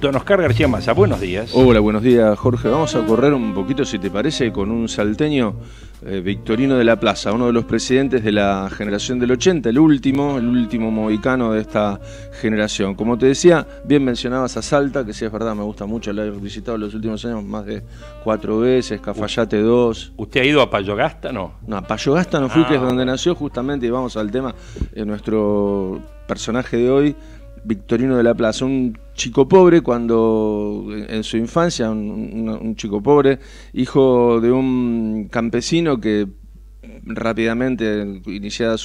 Don Oscar García Maza, buenos días. Hola, buenos días, Jorge. Vamos a correr un poquito, si te parece, con un salteño eh, Victorino de la Plaza, uno de los presidentes de la generación del 80, el último, el último mohicano de esta generación. Como te decía, bien mencionabas a Salta, que sí, es verdad me gusta mucho, la he visitado los últimos años más de cuatro veces, Cafayate 2. ¿Usted ha ido a Payogasta, no? No, a Payogasta no fui, que es ah. donde nació justamente, y vamos al tema, de eh, nuestro personaje de hoy Victorino de la Plaza, un chico pobre cuando en su infancia, un, chico pobre, hijo de un campesino que rápidamente, iniciada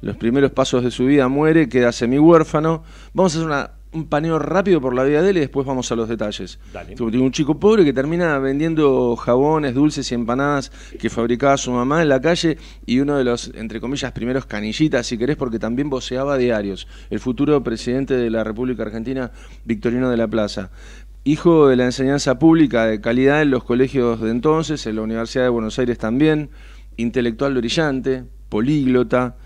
los primeros pasos de su vida, muere, queda semi huérfano. Vamos a hacer una un paneo rápido por la vida de él y después vamos a los detalles. un chico pobre que termina vendiendo jabones, dulces y empanadas que fabricaba su mamá en la calle y uno de los, entre comillas, primeros canillitas, si querés, porque también voceaba diarios. El futuro presidente de la República Argentina, Victorino de la Plaza hijo de la enseñanza pública de calidad en los colegios de entonces, en la Universidad de Buenos Aires también, intelectual brillante, políglota,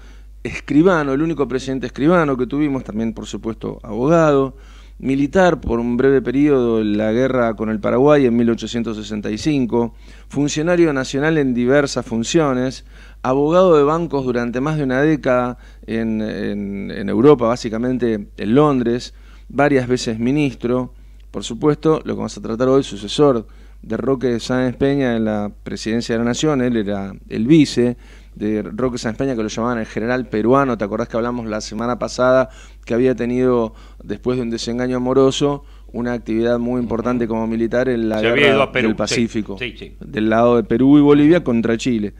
escribano, el único presidente escribano que tuvimos, también por supuesto abogado, militar por un breve periodo en la guerra con el Paraguay en 1865, funcionario nacional en diversas funciones, abogado de bancos durante más de una década en, Europa, básicamente en Londres, varias veces ministro, por supuesto, lo que vamos a tratar hoy, sucesor de Roque Sáenz Peña en la presidencia de la Nación, él era el vice, de Roque Sáenz España que lo llamaban el general peruano, ¿te acordás que hablamos la semana pasada que había tenido, después de un desengaño amoroso, una actividad muy importante como militar en la guerra del Pacífico, del lado de Perú y Bolivia contra Chile.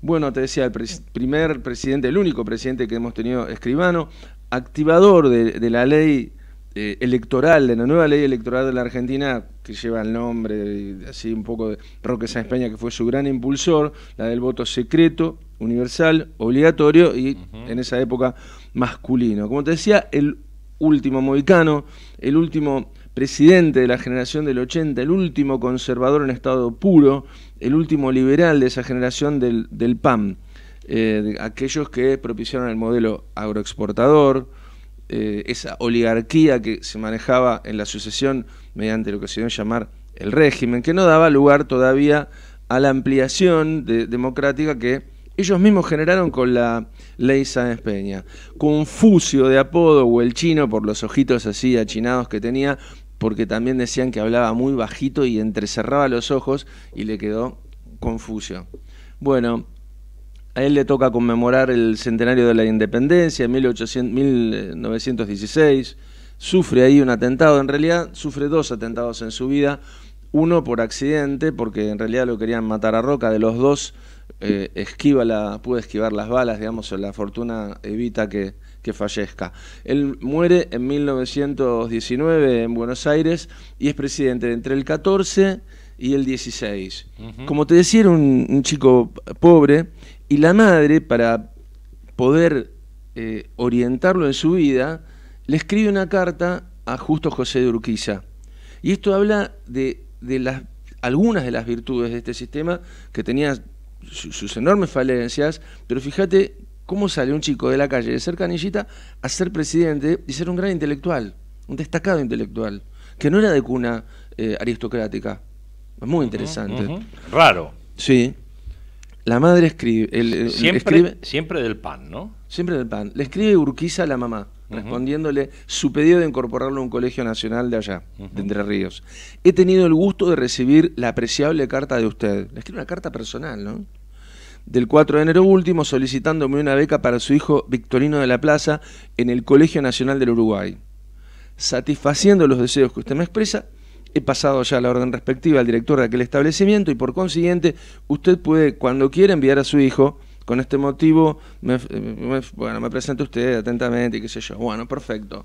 Bueno, te decía, el primer presidente, el único presidente que hemos tenido, escribano, activador de, la ley eh, electoral, de la nueva ley electoral de la Argentina, que lleva el nombre, así un poco de Roque Sáenz Peña, que fue su gran impulsor, la del voto secreto, universal, obligatorio y en esa época masculino. Como te decía, el último moicano, el último presidente de la generación del 80, el último conservador en estado puro, el último liberal de esa generación del, del PAM, eh, aquellos que propiciaron el modelo agroexportador, eh, esa oligarquía que se manejaba en la sucesión mediante lo que se dio a llamar el régimen, que no daba lugar todavía a la ampliación democrática que ellos mismos generaron con la ley Sáenz Peña. Confucio de apodo o el chino por los ojitos así achinados que tenía, porque también decían que hablaba muy bajito y entrecerraba los ojos y le quedó Confucio. Bueno, a él le toca conmemorar el centenario de la independencia, en 1916. Sufre ahí un atentado, en realidad sufre dos atentados en su vida. Uno por accidente, porque en realidad lo querían matar a Roca, de los dos eh, esquiva la, puede esquivar las balas, digamos, la fortuna evita que, fallezca. Él muere en 1919 en Buenos Aires y es presidente entre el 14 y el 16. Como te decía, era un, chico pobre y la madre, para poder eh, orientarlo en su vida, le escribe una carta a Justo José de Urquiza. Y esto habla de, las, algunas de las virtudes de este sistema que tenía sus enormes falencias, pero fíjate cómo sale un chico de la calle de ser canillita a ser presidente y ser un gran intelectual, un destacado intelectual, que no era de cuna eh, aristocrática. muy interesante. Raro. Sí. La madre escribe, escribe... Siempre del pan, ¿no? Siempre del pan. Le escribe Urquiza a la mamá respondiéndole su pedido de incorporarlo a un colegio nacional de allá, de Entre Ríos. He tenido el gusto de recibir la apreciable carta de usted. es escribo una carta personal, ¿no? Del 4 de enero último, solicitándome una beca para su hijo Victorino de la Plaza en el Colegio Nacional del Uruguay. Satisfaciendo los deseos que usted me expresa, he pasado ya la orden respectiva al director de aquel establecimiento y por consiguiente usted puede, cuando quiera, enviar a su hijo con este motivo, me, bueno, me presenta usted atentamente y qué sé yo. Bueno, perfecto.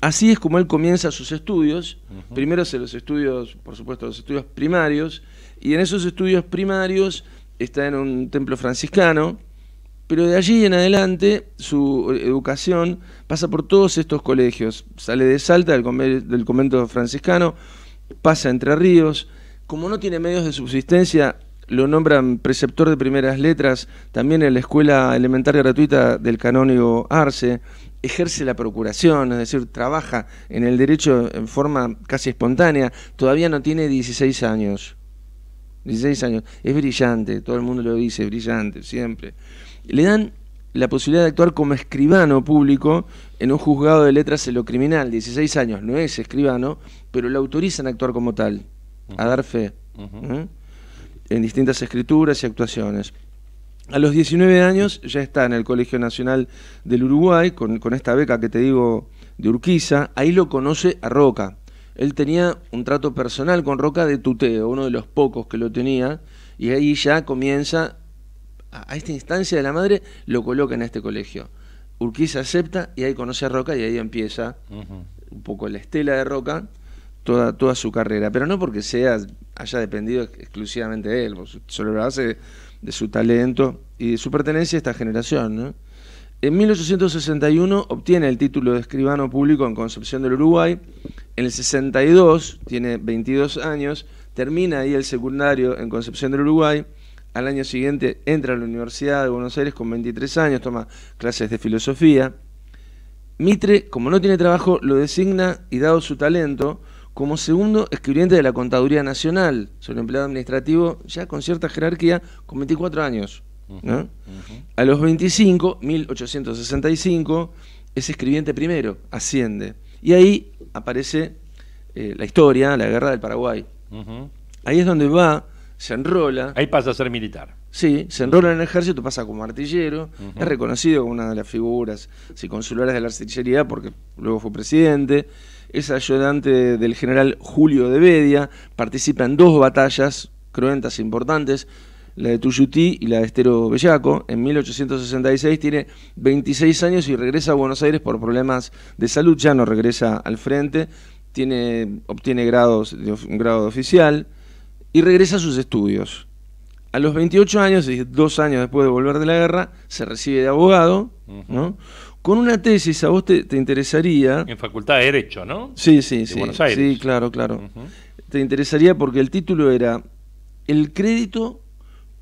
Así es como él comienza sus estudios. Primero se los estudios, por supuesto, los estudios primarios. Y en esos estudios primarios está en un templo franciscano. Pero de allí en adelante su educación pasa por todos estos colegios. Sale de Salta, del, convento, franciscano, pasa Entre Ríos. Como no tiene medios de subsistencia, lo nombran preceptor de primeras letras, también en la escuela elementaria gratuita del canónigo Arce, ejerce la procuración, es decir, trabaja en el derecho en forma casi espontánea, todavía no tiene 16 años. 16 años, es brillante, todo el mundo lo dice, brillante, siempre. Le dan la posibilidad de actuar como escribano público en un juzgado de letras en lo criminal, 16 años, no es escribano, pero le autorizan a actuar como tal, a dar fe en distintas escrituras y actuaciones. A los 19 años ya está en el Colegio Nacional del Uruguay, con, esta beca que te digo de Urquiza, ahí lo conoce a Roca. Él tenía un trato personal con Roca de tuteo, uno de los pocos que lo tenía, y ahí ya comienza, a esta instancia de la madre, lo coloca en este colegio. Urquiza acepta y ahí conoce a Roca y ahí empieza un poco la estela de Roca toda, su carrera, pero no porque sea, haya dependido exclusivamente de él, sobre la base de, su talento y de su pertenencia a esta generación. En 1861 obtiene el título de escribano público en Concepción del Uruguay, en el 62 tiene 22 años, termina ahí el secundario en Concepción del Uruguay, al año siguiente entra a la Universidad de Buenos Aires con 23 años, toma clases de filosofía. Mitre, como no tiene trabajo, lo designa y dado su talento, como segundo escribiente de la Contaduría Nacional sobre empleado administrativo, ya con cierta jerarquía, con 24 años. A los 25, 1865, es escribiente primero, asciende. Y ahí aparece eh, la historia, la guerra del Paraguay. Ahí es donde va, se enrola. Ahí pasa a ser militar. Sí, se enrola en el ejército, pasa como artillero, es reconocido como una de las figuras si consulares de la artillería porque luego fue presidente es ayudante del general Julio de Bedia, participa en dos batallas cruentas e importantes, la de Tuyutí y la de Estero Bellaco. En 1866 tiene 26 años y regresa a Buenos Aires por problemas de salud, ya no regresa al frente, tiene, obtiene grados un grado de oficial y regresa a sus estudios. A los 28 años, dos años después de volver de la guerra, se recibe de abogado, ¿no? con una tesis a vos te, interesaría... En Facultad de Derecho, ¿no? Sí, sí, de sí. Buenos Aires. Sí, claro, claro. Te interesaría porque el título era El crédito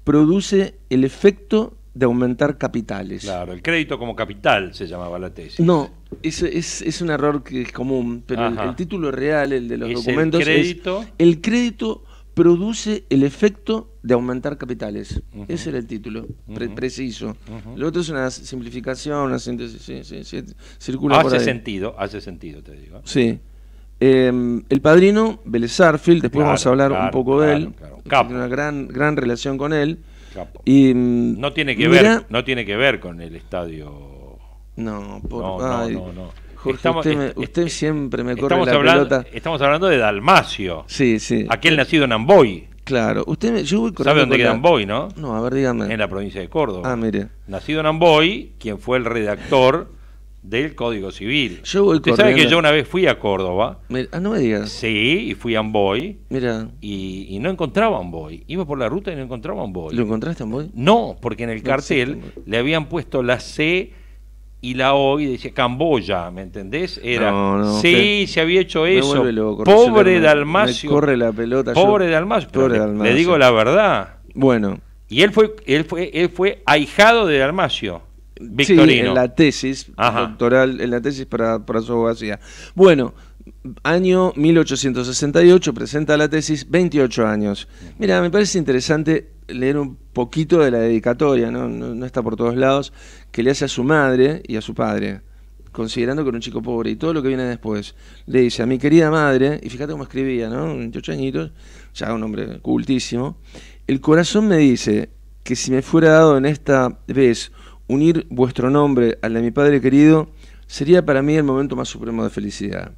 produce el efecto de aumentar capitales. Claro, el crédito como capital se llamaba la tesis. No, es, un error que es común, pero el, título real, el de los documentos, el crédito... El crédito produce el efecto de aumentar capitales. Ese era el título, preciso. Lo otro es una simplificación, una síntesis. Sí, sí, sí, hace sentido, hace sentido, te digo. Sí. Em, el padrino, Belezarfield, después vamos a hablar un poco de él. Tiene una gran, gran relación con él. Y, mm, no, tiene que ver, no tiene que ver con el estadio. No, por, no, no, usted, siempre me corre la Estamos hablando de Dalmacio. Sí, sí. Aquel nacido en Amboy. Claro, usted yo voy ¿Sabe dónde queda Amboy, no? No, a ver, dígame. En la provincia de Córdoba. Ah, mire. Nacido en Amboy, quien fue el redactor del Código Civil. Yo voy Usted sabe que yo una vez fui a Córdoba. ah, no me digas. Sí, y fui a Amboy. Mira. Y, no encontraba Amboy. Iba por la ruta y no encontraba Amboy. ¿Lo encontraste Amboy? No, porque en el cartel le habían puesto la C y la hoy dice Camboya, ¿me entendés? Era, sí, se había hecho eso. pobre Dalmacio. corre la pelota. Pobre de Dalmacio. Pobre le, Dalmacio. Le digo la verdad. Bueno. Y él fue, él fue, él fue ahijado de Dalmacio. Victorino. Sí, en la tesis doctoral, en la tesis para, para su abogacía. Bueno, año 1868, presenta la tesis, 28 años. Mira, me parece interesante leer un poquito de la dedicatoria, ¿no? está por todos lados, que le hace a su madre y a su padre, considerando que era un chico pobre y todo lo que viene después. Le dice a mi querida madre, y fíjate cómo escribía, ¿no? 28 añitos, ya un hombre cultísimo, el corazón me dice que si me fuera dado en esta vez unir vuestro nombre al de mi padre querido, sería para mí el momento más supremo de felicidad.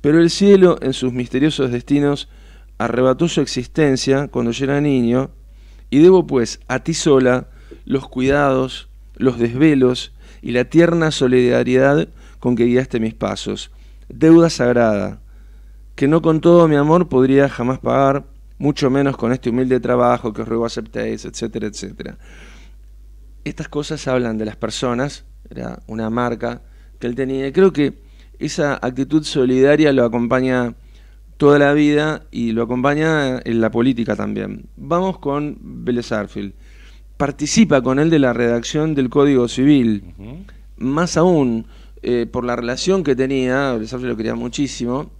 Pero el cielo, en sus misteriosos destinos, arrebató su existencia cuando yo era niño, y debo pues a ti sola los cuidados, los desvelos y la tierna solidaridad con que guiaste mis pasos. Deuda sagrada, que no con todo mi amor podría jamás pagar, mucho menos con este humilde trabajo que os ruego aceptéis, etcétera, etcétera. Estas cosas hablan de las personas, era una marca que él tenía, y creo que esa actitud solidaria lo acompaña toda la vida y lo acompaña en la política también. Vamos con Vélez Participa con él de la redacción del Código Civil. Más aún, eh, por la relación que tenía, Vélez lo quería muchísimo,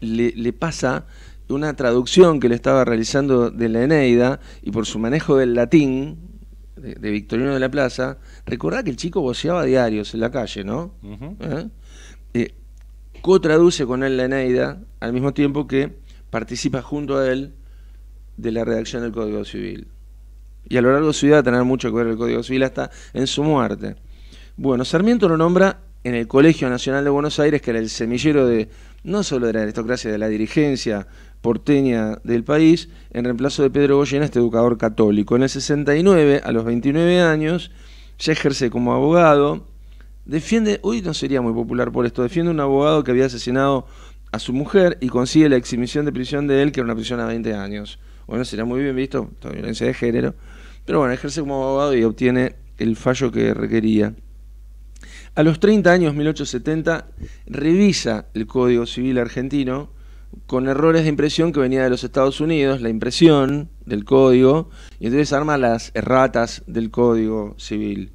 le, pasa una traducción que le estaba realizando de la Eneida y por su manejo del latín de, Victorino de la Plaza. Recordá que el chico voceaba diarios en la calle, ¿no? co-traduce con él la Eneida, al mismo tiempo que participa junto a él de la redacción del Código Civil. Y a lo largo de su vida va a tener mucho que ver el Código Civil hasta en su muerte. Bueno, Sarmiento lo nombra en el Colegio Nacional de Buenos Aires, que era el semillero de no solo de la aristocracia, de la dirigencia porteña del país, en reemplazo de Pedro Goyena, este educador católico. En el 69, a los 29 años, ya ejerce como abogado Defiende, hoy no sería muy popular por esto, defiende un abogado que había asesinado a su mujer y consigue la exhibición de prisión de él, que era una prisión a 20 años. Bueno, sería muy bien visto, toda violencia de género. Pero bueno, ejerce como abogado y obtiene el fallo que requería. A los 30 años, 1870, revisa el Código Civil argentino con errores de impresión que venía de los Estados Unidos, la impresión del código, y entonces arma las erratas del Código Civil.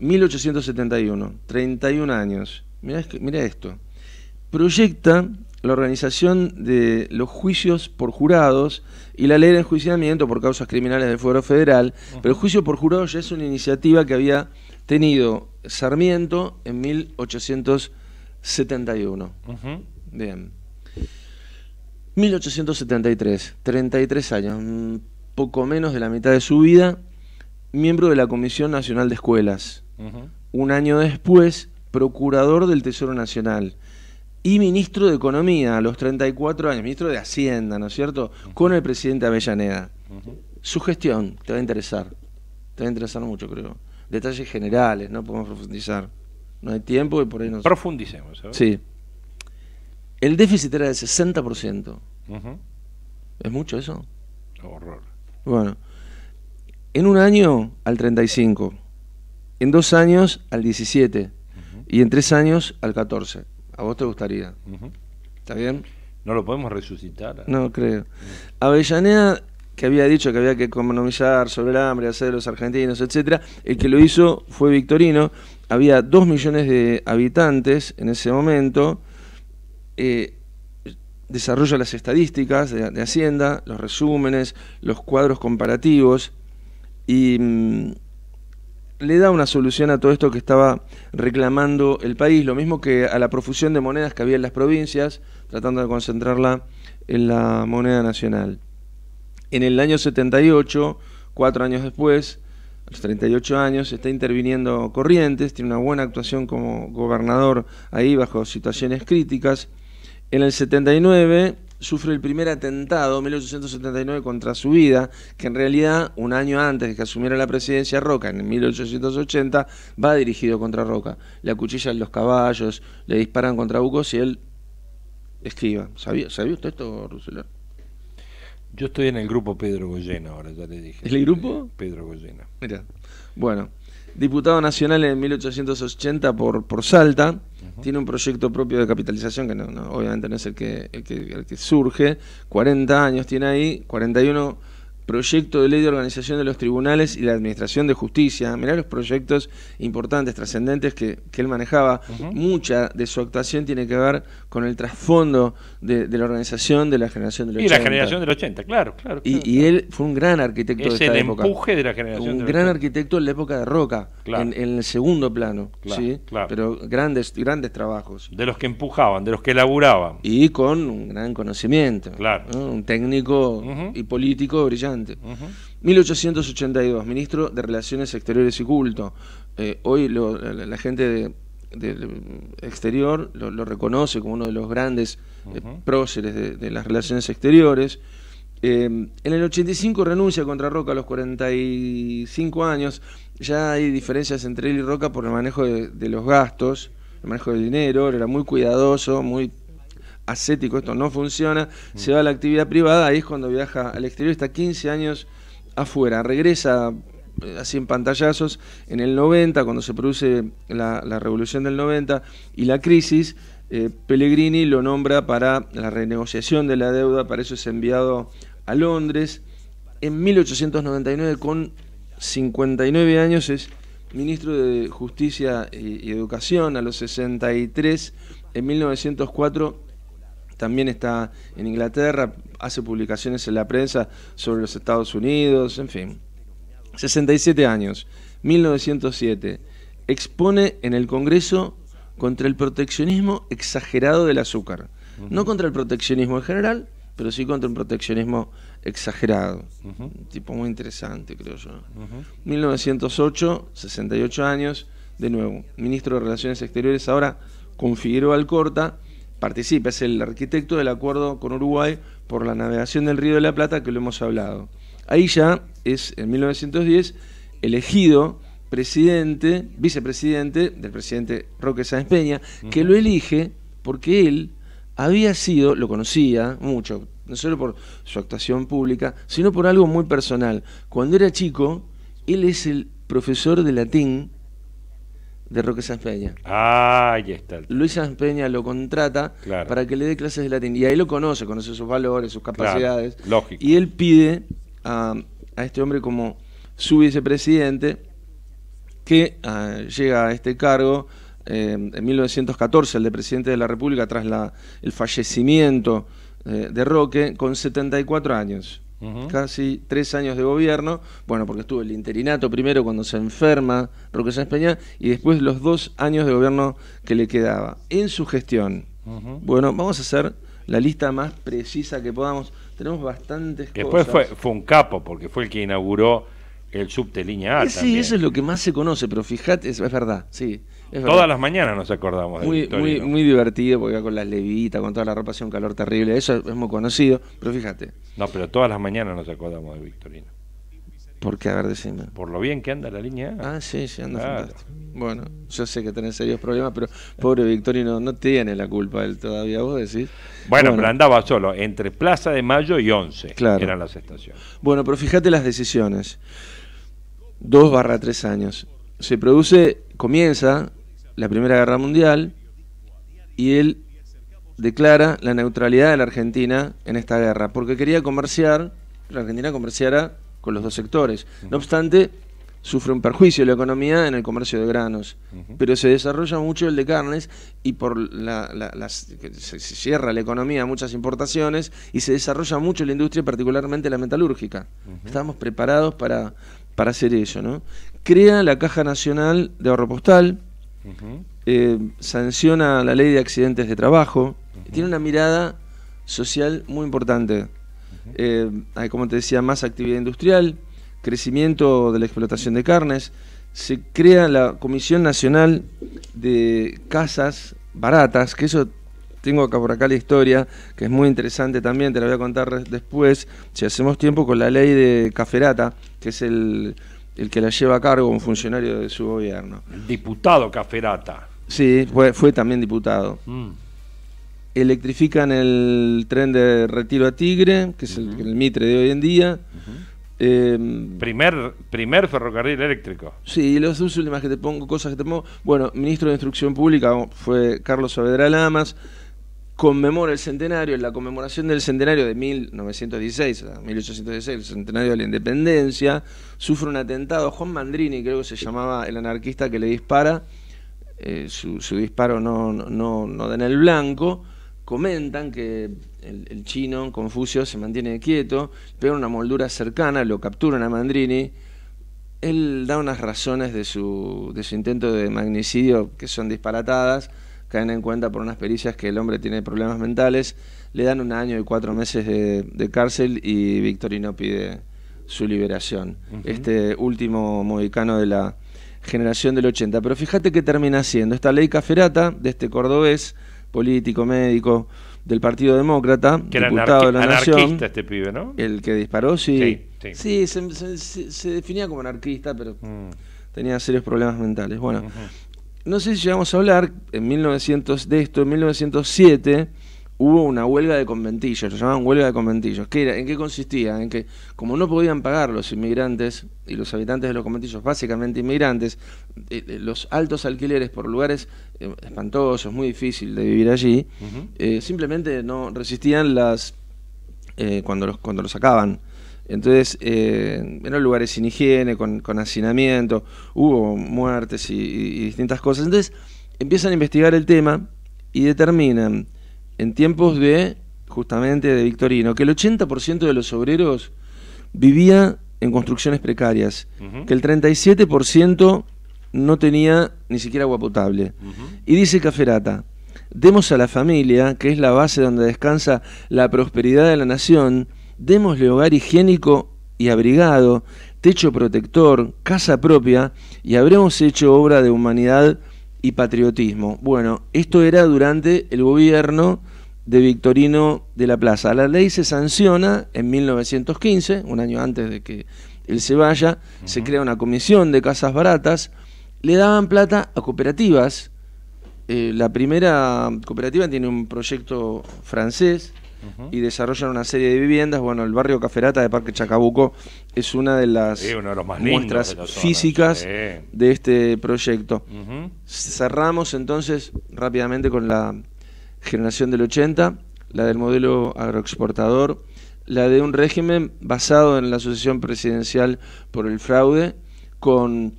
1871, 31 años. Mira esto. Proyecta la organización de los juicios por jurados y la ley de enjuiciamiento por causas criminales del Fuero Federal, pero el juicio por jurados ya es una iniciativa que había tenido Sarmiento en 1871. Bien. 1873, 33 años, poco menos de la mitad de su vida, miembro de la Comisión Nacional de Escuelas. Un año después, procurador del Tesoro Nacional y ministro de Economía a los 34 años, ministro de Hacienda, ¿no es cierto? Con el presidente Avellaneda. Su gestión te va a interesar, te va a interesar mucho, creo. Detalles generales, no podemos profundizar. No hay tiempo y por ahí nos... Profundicemos. ¿eh? Sí. El déficit era del 60%. ¿Es mucho eso? Horror. Bueno, en un año al 35, en dos años al 17 y en tres años al 14. ¿A vos te gustaría? ¿Está bien? No lo podemos resucitar. No creo. Avellaneda, que había dicho que había que economizar sobre el hambre, hacer los argentinos, etcétera, el que lo hizo fue Victorino. Había dos millones de habitantes en ese momento. Eh, desarrolla las estadísticas de, Hacienda, los resúmenes, los cuadros comparativos y mm, le da una solución a todo esto que estaba reclamando el país, lo mismo que a la profusión de monedas que había en las provincias, tratando de concentrarla en la moneda nacional. En el año 78, cuatro años después, a los 38 años, está interviniendo Corrientes, tiene una buena actuación como gobernador ahí bajo situaciones críticas. En el 79 sufre el primer atentado, 1879, contra su vida, que en realidad, un año antes de que asumiera la presidencia Roca, en 1880, va dirigido contra Roca. Le acuchillan los caballos, le disparan contra Bucos y él escriba. ¿Sabía, ¿sabía usted esto, Russell Yo estoy en el grupo Pedro Goyena ahora, ya le dije. ¿El grupo? Pedro Goyena. Mira, bueno diputado nacional en 1880 por, por Salta, tiene un proyecto propio de capitalización que obviamente no es el que, el que surge, 40 años tiene ahí, 41 proyecto de ley de organización de los tribunales y la administración de justicia. Mirá los proyectos importantes, trascendentes que, él manejaba. Mucha de su actuación tiene que ver con el trasfondo de, la organización de la generación del 80. Y la generación del 80, claro, claro. y, él fue un gran arquitecto de esta el empuje de la generación. Un gran arquitecto en la época de Roca, en, el segundo plano. Pero grandes, grandes trabajos. De los que empujaban, de los que elaboraban. Y con un gran conocimiento. Claro. Un técnico y político brillante. 1882, ministro de Relaciones Exteriores y Culto. Eh, hoy la, gente del exterior lo, reconoce como uno de los grandes eh, próceres de, las relaciones exteriores. Eh, en el 85 renuncia contra Roca a los 45 años. Ya hay diferencias entre él y Roca por el manejo de, de los gastos, el manejo del dinero. Era muy cuidadoso, muy ascético, esto no funciona, mm. se va a la actividad privada, ahí es cuando viaja al exterior, está 15 años afuera, regresa eh, así en pantallazos en el 90, cuando se produce la, revolución del 90 y la crisis, eh, Pellegrini lo nombra para la renegociación de la deuda, para eso es enviado a Londres. En 1899, con 59 años, es ministro de Justicia y Educación, a los 63, en 1904 también está en Inglaterra, hace publicaciones en la prensa sobre los Estados Unidos, en fin. 67 años, 1907. Expone en el Congreso contra el proteccionismo exagerado del azúcar. No contra el proteccionismo en general, pero sí contra un proteccionismo exagerado. un tipo muy interesante, creo yo. 1908, 68 años, de nuevo, ministro de Relaciones Exteriores, ahora con Figueroa Alcorta, participa, es el arquitecto del acuerdo con Uruguay por la navegación del Río de la Plata, que lo hemos hablado. Ahí ya es en 1910 elegido presidente, vicepresidente del presidente Roque Sáenz Peña, que lo elige porque él había sido, lo conocía mucho, no solo por su actuación pública, sino por algo muy personal. Cuando era chico, él es el profesor de latín de Roque Sanz Peña. Ah, ahí está. Luis Sanz Peña lo contrata para que le dé clases de latín. Y ahí lo conoce, conoce sus valores, sus capacidades. lógico. Y él pide a, este hombre como su vicepresidente que ah, llega a este cargo eh, en 1914, el de presidente de la República, tras la, el fallecimiento eh, de Roque, con 74 años casi tres años de gobierno, bueno, porque estuvo el interinato primero cuando se enferma Roque Sáenz Peña y después los dos años de gobierno que le quedaba. En su gestión, bueno, vamos a hacer la lista más precisa que podamos. Tenemos bastantes después cosas. Después fue, fue un capo, porque fue el que inauguró el subte línea A. Eh, sí, eso es lo que más se conoce, pero fíjate, es verdad, sí. Todas las mañanas nos acordamos. Muy, de muy, muy divertido, porque acá con las levitas, con toda la ropa hacía un calor terrible. Eso es muy conocido, pero fíjate. No, pero todas las mañanas nos acordamos de Victorino. ¿Por qué? A ver, Por lo bien que anda la línea Ah, sí, sí, anda fantástico. Bueno, yo sé que tenés serios problemas, pero pobre Victorino no tiene la culpa él todavía, vos decís. Bueno, pero andaba solo, entre Plaza de Mayo y 11 claro. eran las estaciones. Bueno, pero fíjate las decisiones. Dos barra tres años. Se produce, comienza la Primera Guerra Mundial y él declara la neutralidad de la Argentina en esta guerra, porque quería comerciar, la Argentina comerciara con los dos sectores. No obstante, sufre un perjuicio la economía en el comercio de granos, pero se desarrolla mucho el de carnes y por la, la, las, se cierra la economía muchas importaciones y se desarrolla mucho la industria, particularmente la metalúrgica. estábamos Estamos preparados para, para hacer eso. ¿no? Crea la Caja Nacional de Ahorro Postal, eh, sanciona la ley de accidentes de trabajo, tiene una mirada social muy importante. Eh, hay, como te decía, más actividad industrial, crecimiento de la explotación de carnes, se crea la Comisión Nacional de Casas Baratas, que eso tengo acá por acá la historia, que es muy interesante también, te la voy a contar después, si hacemos tiempo, con la ley de Caferata, que es el el que la lleva a cargo, un funcionario de su gobierno. diputado Caferata. Sí, fue, también diputado. Mm. Electrifican el tren de retiro a Tigre, que es el, Mitre de hoy en día. Em, primer, primer ferrocarril eléctrico. Sí, y las dos últimas que te pongo, cosas que te pongo. Bueno, ministro de Instrucción Pública fue Carlos Saavedra Lamas conmemora el centenario, la conmemoración del centenario de 1916 1816, el centenario de la independencia, sufre un atentado. Juan Mandrini, creo que se llamaba el anarquista que le dispara, eh, su, disparo no, da en el blanco. Comentan que el, chino, Confucio, se mantiene quieto, pega una moldura cercana, lo capturan a Mandrini. Él da unas razones de su, de su intento de magnicidio que son disparatadas caen en cuenta por unas pericias que el hombre tiene problemas mentales, le dan un año y cuatro meses de, cárcel y Victorino pide su liberación. Este último mohicano de la generación del 80. Pero fíjate qué termina siendo. Esta ley caferata de este cordobés, político, médico del Partido Demócrata, que diputado de la Nación. este pibe, ¿no? El que disparó, sí. Sí, se, definía como anarquista, pero mm. tenía serios problemas mentales. Bueno, no sé si llegamos a hablar, en 1900 de esto, en 1907 hubo una huelga de conventillos, lo llamaban huelga de conventillos. ¿Qué era? ¿En qué consistía? En que como no podían pagar los inmigrantes y los habitantes de los conventillos, básicamente inmigrantes, eh, eh, los altos alquileres por lugares eh, espantosos, muy difícil de vivir allí, simplemente no resistían las cuando los cuando los sacaban entonces, eh, eran lugares sin higiene, con, hacinamiento, hubo muertes y, distintas cosas. Entonces, empiezan a investigar el tema y determinan, en tiempos de, justamente, de Victorino, que el 80% de los obreros vivía en construcciones precarias, que el 37% no tenía ni siquiera agua potable. Y dice Caferata, demos a la familia, que es la base donde descansa la prosperidad de la nación, démosle hogar higiénico y abrigado, techo protector, casa propia, y habremos hecho obra de humanidad y patriotismo. Bueno, esto era durante el gobierno de Victorino de la Plaza. La ley se sanciona en 1915, un año antes de que él se vaya, se crea una comisión de casas baratas, le daban plata a cooperativas. Eh, la primera cooperativa tiene un proyecto francés, y desarrollan una serie de viviendas. Bueno, el barrio Caferata de Parque Chacabuco es una de las muestras físicas de este proyecto. Cerramos entonces rápidamente con la generación del 80, la del modelo agroexportador, la de un régimen basado en la asociación presidencial por el fraude, con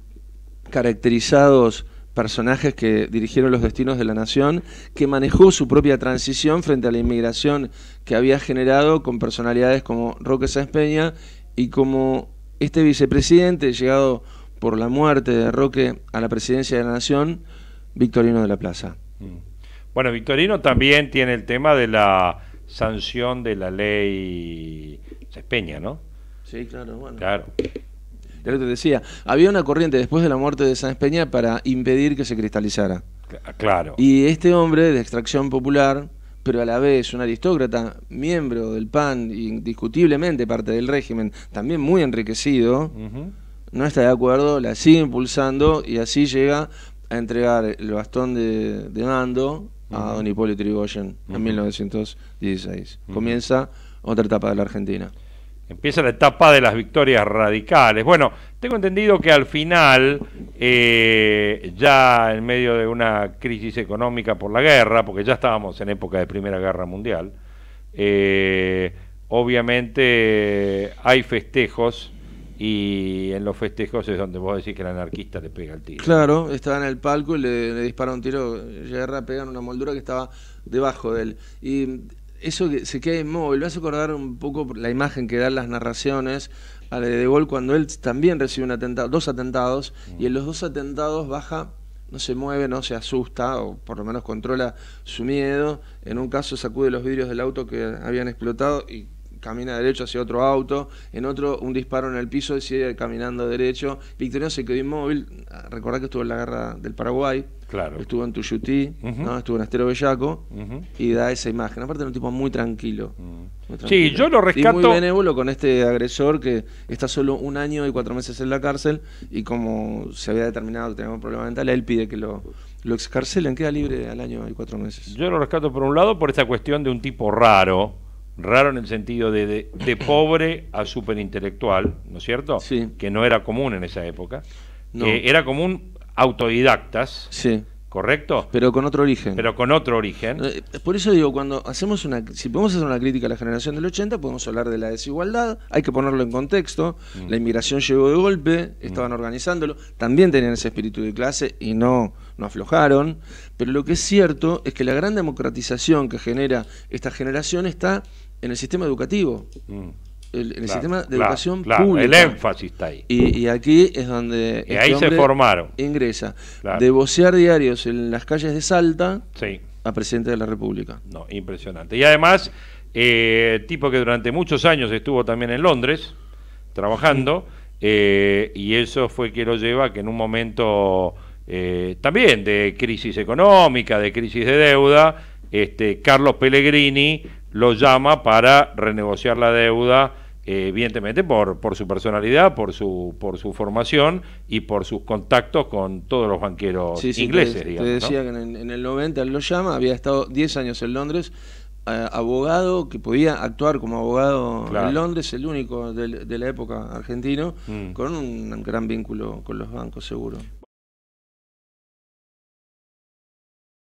caracterizados personajes que dirigieron los destinos de la nación, que manejó su propia transición frente a la inmigración que había generado con personalidades como Roque Sáenz Peña y como este vicepresidente llegado por la muerte de Roque a la presidencia de la nación, Victorino de la Plaza. Mm. Bueno, Victorino también tiene el tema de la sanción de la ley Sáenz Peña, ¿no? Sí, claro, bueno. Claro te decía, había una corriente después de la muerte de Sáenz Peña para impedir que se cristalizara. Claro. Y este hombre de extracción popular, pero a la vez un aristócrata, miembro del PAN, indiscutiblemente parte del régimen, también muy enriquecido, no está de acuerdo, la sigue impulsando y así llega a entregar el bastón de, mando a don Hipólito Yrigoyen en 1916. Comienza otra etapa de la Argentina. Empieza la etapa de las victorias radicales. Bueno, tengo entendido que al final, eh, ya en medio de una crisis económica por la guerra, porque ya estábamos en época de Primera Guerra Mundial, eh, obviamente hay festejos y en los festejos es donde vos decís que el anarquista le pega el tiro. Claro, estaba en el palco y le, dispara un tiro, Guerra pega en una moldura que estaba debajo de él. Y eso que se queda inmóvil. Me hace acordar un poco la imagen que dan las narraciones a De Gaulle cuando él también recibe un atentado, dos atentados y en los dos atentados baja, no se mueve, no se asusta o por lo menos controla su miedo. En un caso sacude los vidrios del auto que habían explotado y camina derecho hacia otro auto, en otro un disparo en el piso y sigue caminando derecho. Victoriano se quedó inmóvil, recordad que estuvo en la guerra del Paraguay, Claro. Estuvo en Tuyuti, ¿no? estuvo en Estero Bellaco y da esa imagen. Aparte, era un tipo muy tranquilo. Mm. Sí, yo lo rescato. Y muy benévolo con este agresor que está solo un año y cuatro meses en la cárcel y como se había determinado que tenía un problema mental, él pide que lo, lo excarcelen, queda libre al año y cuatro meses. Yo lo rescato por un lado por esta cuestión de un tipo raro, raro en el sentido de, de, pobre a superintelectual, ¿no es cierto? Sí. Que no era común en esa época. era común autodidactas. Sí. ¿correcto? Pero con otro origen. Pero con otro origen. Eh, por eso digo, cuando hacemos una, si podemos hacer una crítica a la generación del 80, podemos hablar de la desigualdad, hay que ponerlo en contexto, mm. la inmigración llegó de golpe, mm. estaban organizándolo, también tenían ese espíritu de clase y no, no aflojaron, pero lo que es cierto es que la gran democratización que genera esta generación está en el sistema educativo. Mm el, sistema de educación pública. El énfasis está ahí. Y, aquí es donde. Este ahí se formaron. Ingresa. De vocear diarios en las calles de Salta a presidente de la República. No, impresionante. Y además, eh, tipo que durante muchos años estuvo también en Londres trabajando, eh, y eso fue que lo lleva a que en un momento eh, también de crisis económica, de crisis de deuda, este, Carlos Pellegrini lo llama para renegociar la deuda, eh, evidentemente por, por su personalidad, por su, por su formación y por sus contactos con todos los banqueros ingleses. Te, decía que en, el 90 lo llama, había estado 10 años en Londres, abogado que podía actuar como abogado en Londres, el único de, la época argentino, mm. con un gran vínculo con los bancos, seguro.